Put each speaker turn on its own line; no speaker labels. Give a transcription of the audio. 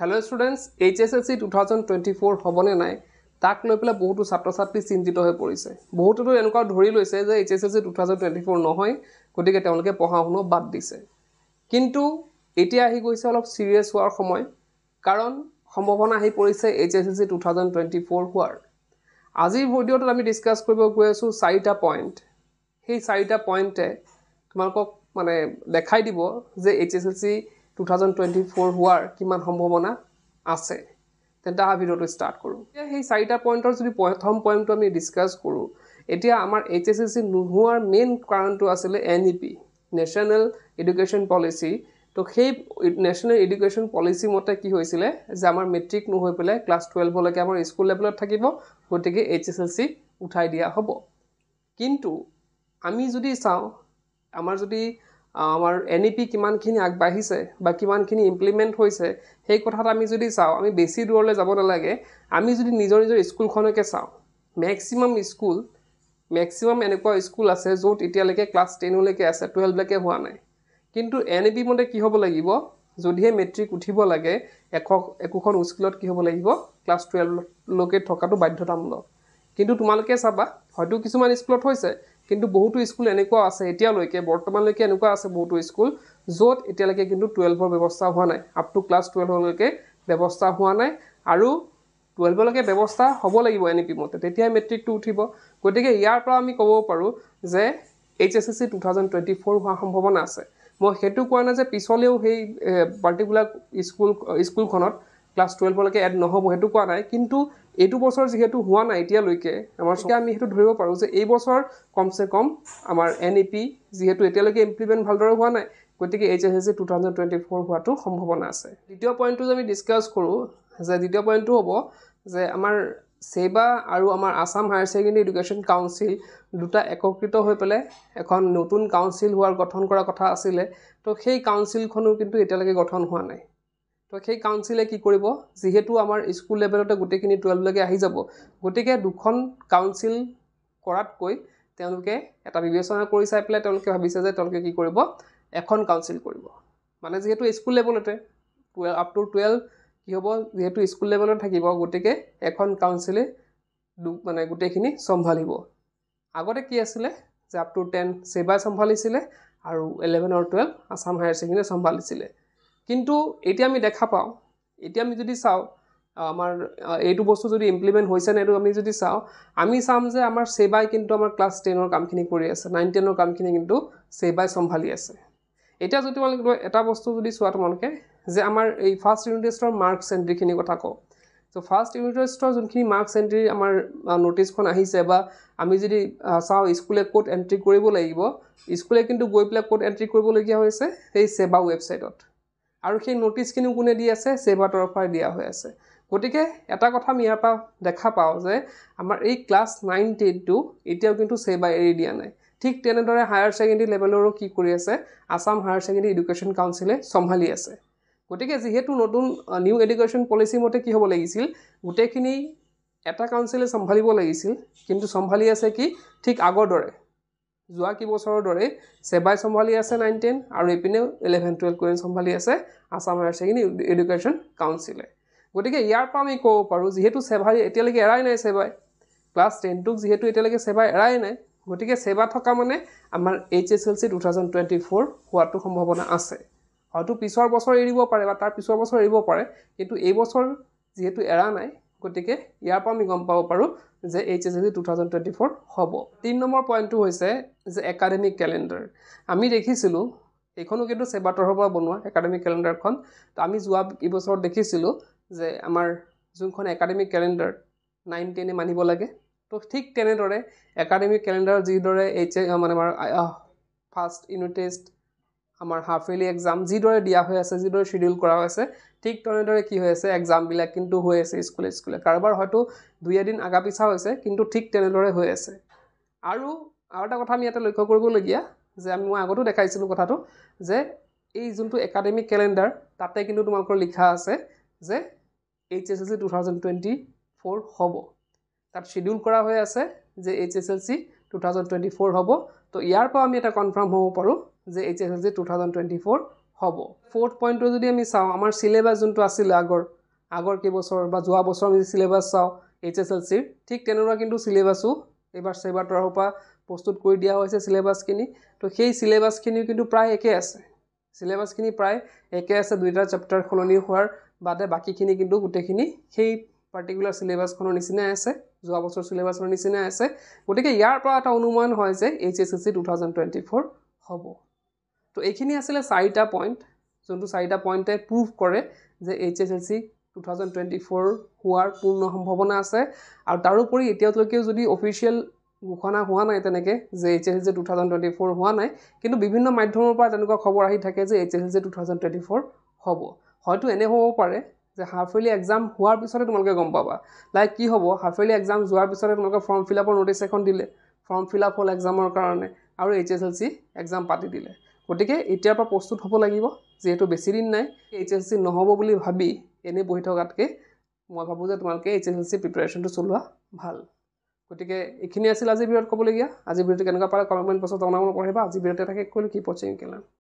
hello' students H S S C two thousand twenty four হ'বনে নাই তাক লৈ পেলাই বহুতো ছাত্ৰ ছাত্ৰী চিন্তিত হৈ পৰিছে বহুতোতো এনেকুৱা ধৰি লৈছে যে H S S C two thousand twenty four নহয় গতিকে তেওঁলোকে পঢ়া শুনো বাদ দিছে কিন্তু এতিয়া আহি গৈছে অলপ ছিৰিয়াছ হোৱাৰ সময় কাৰণ সম্ভাৱনা আহি পৰিছে H S S C two thousand twenty four হোৱাৰ আজিৰ ভিডিঅ'টোত আমি ডিছকাছ কৰিব গৈ আছোঁ চাৰিটা পইণ্ট সেই চাৰিটা পইণ্টে তোমালোকক মানে দেখাই দিব যে H S S C two thousand twenty four হোৱাৰ কিমান সম্ভাৱনা আছে তেন্তে আমি ভিডিঅ'টো ষ্টাৰ্ট কৰোঁ এতিয়া সেই চাৰিটা পইণ্টৰ যদি প্ৰথম পইণ্টটো আমি ডিছকাছ কৰোঁ এতিয়া আমাৰ এইচ এছ এছ চি নোহোৱাৰ মেইন কাৰণটো আছিলে N E P national education policy তো সেই নেশ্যনেল এডুকেশ্যন পলিচি মতে কি হৈছিলে যে আমাৰ মেট্ৰিক নহৈ পেলাই ক্লাছ টুৱেলভলৈকে আমাৰ স্কুল লেভেলত থাকিব গতিকে এইচ এছ এল চি উঠাই দিয়া হ'ব কিন্তু আমি যদি চাওঁ আমাৰ যদি আমাৰ এন ই পি কিমানখিনি আগবাঢ়িছে বা কিমানখিনি ইমপ্লিমেণ্ট হৈছে সেই কথাটো আমি যদি চাওঁ আমি বেছি দূৰলৈ যাব নালাগে আমি যদি নিজৰ নিজৰ স্কুলখনকে চাওঁ মেক্সিমাম স্কুল মেক্সিমাম এনেকুৱা স্কুল আছে য'ত এতিয়ালৈকে ক্লাছ টেনলৈকে আছে টুৱেলভলৈকে হোৱা নাই কিন্তু এন ই পি মতে কি হ'ব লাগিব যদিহে মেট্ৰিক উঠিব লাগে এশ একোখন স্কুলত কি হ'ব লাগিব ক্লাছ টুৱেলভলৈকে থকাটো বাধ্যতামূলক কিন্তু তোমালোকে চাবা হয়তো কিছুমান স্কুলত হৈছে কিন্তু বহুতো স্কুল এনেকুৱা আছে এতিয়ালৈকে বৰ্তমানলৈকে এনেকুৱা আছে বহুতো স্কুল য'ত এতিয়ালৈকে কিন্তু টুৱেলভৰ ব্যৱস্থা হোৱা নাই আপ টু ক্লাছ টুৱেলভলৈকে ব্যৱস্থা হোৱা নাই আৰু টুৱেলভলৈকে ব্যৱস্থা হ'ব লাগিব এন ই পি মতে তেতিয়াই মেট্ৰিকটো উঠিব গতিকে ইয়াৰ পৰা আমি ক'ব পাৰোঁ যে H S S C two thousand twenty four হোৱাৰ সম্ভাৱনা আছে মই সেইটো কোৱা নাই যে পিছলৈও সেই পাৰ্টিকুলাৰ স্কুল স্কুলখনত ক্লাছ টুৱেলভলৈকে এড নহ'ব সেইটো কোৱা নাই কিন্তু এইটো বছৰ যিহেতু হোৱা নাই এতিয়ালৈকে আমাৰ চাগে আমি সেইটো ধৰিব পাৰোঁ যে এই বছৰ কমচে কম আমাৰ এন ই পি যিহেতু এতিয়ালৈকে ইমপ্লিমেণ্ট ভালদৰে হোৱা নাই গতিকে H S S C two thousand twenty four হোৱাটো সম্ভাৱনা আছে দ্বিতীয় পইণ্টটো যে আমি ডিছকাছ কৰোঁ যে দ্বিতীয় পইণ্টটো হ'ব যে আমাৰ ছেবা আৰু আমাৰ Assam higher secondary education council দুটা একত্ৰিত হৈ পেলাই এখন নতুন কাউন্সিল হোৱাৰ গঠন কৰাৰ কথা আছিলে তো সেই কাউন্সিলখনো কিন্তু এতিয়ালৈকে গঠন হোৱা নাই তো সেই কাউন্সিলে কি কৰিব যিহেতু আমাৰ স্কুল লেভেলতে গোটেইখিনি টুৱেলভলৈকে আহি যাব গতিকে দুখন কাউন্সিল কৰাতকৈ তেওঁলোকে এটা বিবেচনা কৰি চাই পেলাই তেওঁলোকে ভাবিছে যে তেওঁলোকে কি কৰিব এখন কাউন্সিল কৰিব মানে যিহেতু স্কুল লেভেলতে টুৱেলভ আপ টু টুৱেলভ কি হ'ব যিহেতু স্কুল লেভেলত থাকিব গতিকে এখন কাউন্সিলে দু মানে গোটেইখিনি চম্ভালিব আগতে কি আছিলে যে আপ টু টেন ছেবাই চম্ভালিছিলে আৰু ইলেভেন আৰু টুৱেলভ আছাম হায়াৰ ছেকেণ্ডেৰী চম্ভালিছিলে কিন্তু এতিয়া আমি দেখা পাওঁ এতিয়া আমি যদি চাওঁ আমাৰ এইটো বস্তু যদি ইমপ্লিমেণ্ট হৈছে নে এইটো আমি যদি চাওঁ আমি চাম যে আমাৰ ছেবাই কিন্তু আমাৰ ক্লাছ টেনৰ কামখিনি কৰি আছে নাইন টেনৰ কামখিনি কিন্তু ছেবাই চম্ভালি আছে এতিয়া যদি তোমালোকে এটা বস্তু যদি চোৱা তোমালোকে যে আমাৰ এই ফাৰ্ষ্ট ইউনিট টেষ্টৰ মাৰ্কছ এণ্ট্ৰিখিনিৰ কথা কওঁ চ' ফাৰ্ষ্ট ইউনিট টেষ্টৰ যোনখিনি মাৰ্কছ এণ্ট্ৰিৰ আমাৰ নটিছখন আহিছে বা আমি যদি চাওঁ স্কুলে ক'ত এণ্ট্ৰি কৰিব লাগিব স্কুলে কিন্তু গৈ পেলাই ক'ত এণ্ট্ৰি কৰিবলগীয়া হৈছে সেই ছেবা ৱেবছাইটত আৰু সেই নটিছখিনিও কোনে দি আছে ছেবাৰ তৰফৰাই দিয়া হৈ আছে গতিকে এটা কথা আমি ইয়াৰ পৰা দেখা পাওঁ যে আমাৰ এই ক্লাছ নাইন টেনটো এতিয়াও কিন্তু ছেবা এৰি দিয়া নাই ঠিক তেনেদৰে হায়াৰ ছেকেণ্ডেৰী লেভেলৰো কি কৰি আছে আছাম হায়াৰ ছেকেণ্ডেৰী এডুকেশ্যন কাউন্সিলে চম্ভালি আছে গতিকে যিহেতু নতুন নিউ এডুকেশ্যন পলিচি মতে কি হ'ব লাগিছিল গোটেইখিনি এটা কাউন্সিলে চম্ভালিব লাগিছিল কিন্তু চম্ভালি আছে কি ঠিক আগৰ দৰে যোৱা কেইবছৰৰ দৰে চেবাই চম্ভালি আছে নাইন টেন আৰু ইপিনে ইলেভেন টুৱেলভ কৰি চম্ভালি আছে আছাম হায়াৰ ছেকেণ্ডেৰী এডুকেশ্যন কাউন্সিলে গতিকে ইয়াৰ পৰা আমি ক'ব পাৰোঁ যিহেতু চেভাই এতিয়ালৈকে এৰাই নাই চেবাই ক্লাছ টেনটোক যিহেতু এতিয়ালৈকে চেবাই এৰাই নাই গতিকে চেবা থকা মানে আমাৰ H S L C two thousand twenty four হোৱাটো সম্ভাৱনা আছে হয়তো পিছৰ বছৰ এৰিব পাৰে বা তাৰ পিছৰ বছৰ এৰিব পাৰে কিন্তু এইবছৰ যিহেতু এৰা নাই গতিকে ইয়াৰ পৰা আমি গম পাব পাৰোঁ যে H S S C two thousand twenty four হ'ব তিনি নম্বৰ পইণ্টটো হৈছে যে একাডেমিক কেলেণ্ডাৰ আমি দেখিছিলোঁ এইখনো কিন্তু চেবাটৰহৰ পৰা বনোৱা একাডেমিক কেলেণ্ডাৰখন তো আমি যোৱা এইবছৰত দেখিছিলোঁ যে আমাৰ যোনখন একাডেমিক কেলেণ্ডাৰ নাইন টেনে মানিব লাগে তো ঠিক তেনেদৰে একাডেমিক কেলেণ্ডাৰ যিদৰে এইচ এ মানে আমাৰ ফাৰ্ষ্ট ইউনিট টেষ্ট আমাৰ হাফ ইয়েলি এক্সাম যিদৰে দিয়া হৈ আছে যিদৰে শ্বিডিউল কৰা হৈ আছে ঠিক তেনেদৰে কি হৈ আছে এক্সামবিলাক কিন্তু হৈ আছে স্কুলে স্কুলে কাৰোবাৰ হয়তো দুই এদিন আগা পিছা হৈছে কিন্তু ঠিক তেনেদৰে হৈ আছে আৰু আৰু এটা কথা আমি ইয়াতে লক্ষ্য কৰিবলগীয়া যে আমি মই আগতো দেখাইছিলোঁ কথাটো যে এই যোনটো একাডেমিক কেলেণ্ডাৰ তাতে কিন্তু তোমালোকৰ লিখা আছে যে H S L C two thousand twenty four হ'ব তাত শ্বিডিউল কৰা হৈ আছে যে H S L C two thousand twenty four হ'ব তো ইয়াৰ পৰা আমি এটা কনফাৰ্ম হ'ব পাৰোঁ যে H S L C two thousand twenty four হ'ব ফ'ৰ্থ পইণ্টটো যদি আমি চাওঁ আমাৰ চিলেবাছ যোনটো আছিলে আগৰ আগৰ কেইবছৰ বা যোৱা বছৰ আমি যদি চিলেবাছ চাওঁ এইচ এছ এল চিৰ ঠিক তেনেকুৱা কিন্তু চিলেবাছো এইবাৰ চেবাৰ তৰফৰ পৰা প্ৰস্তুত কৰি দিয়া হৈছে চিলেবাছখিনি তো সেই চিলেবাছখিনিও কিন্তু প্ৰায় একেই আছে চিলেবাছখিনি প্ৰায় একে আছে দুয়োটা চেপ্টাৰ সলনি হোৱাৰ বাদে বাকীখিনি কিন্তু গোটেইখিনি সেই পাৰ্টিকুলাৰ চিলেবাছখনৰ নিচিনাই আছে যোৱা বছৰ চিলেবাছৰ নিচিনাই আছে গতিকে ইয়াৰ পৰা এটা অনুমান হয় যে H S S C two thousand twenty four হ'ব তো এইখিনি আছিলে চাৰিটা পইণ্ট যোনটো চাৰিটা পইণ্টে প্ৰুভ কৰে যে H S L C two thousand twenty four হোৱাৰ পূৰ্ণ সম্ভাৱনা আছে আৰু তাৰোপৰি এতিয়ালৈকেও যদি অফিচিয়েল ঘোষণা হোৱা নাই তেনেকৈ যে H S L C two thousand twenty four হোৱা নাই কিন্তু বিভিন্ন মাধ্যমৰ পৰা তেনেকুৱা খবৰ আহি থাকে যে H S L C two thousand twenty four হ'ব হয়তো এনে হ'ব পাৰে যে হাফ ইয়েলি এক্সাম হোৱাৰ পিছতে তোমালোকে গম পাবা লাইক কি হ'ব হাফ ইয়েলি এক্সাম যোৱাৰ পিছতে তোমালোকে ফৰ্ম ফিল আপৰ ন'টিছ এখন দিলে ফৰ্ম ফিল আপ হ'ল এক্সামৰ কাৰণে আৰু H S L C exam পাতি দিলে গতিকে এতিয়াৰ পৰা প্ৰস্তুত হ'ব লাগিব যিহেতু বেছি দিন নাই এইচ এছ চি নহ'ব বুলি ভাবি এনেই বহি থকাতকৈ মই ভাবোঁ যে তোমালোকে এইচ এছ এল চি প্ৰিপেৰেশ্যনটো চলোৱা ভাল গতিকে এইখিনি আছিল আজিৰ ভিডিঅ'ত ক'বলগীয়া আজিৰ ভিডিঅ'টো কেনেকুৱা পালে কমেণ্ট বক্সত জনাব পাৰিবা আজিৰ ভিডিঅ'টো এটা শেষ কৰিলোঁ কি পচিং কেলা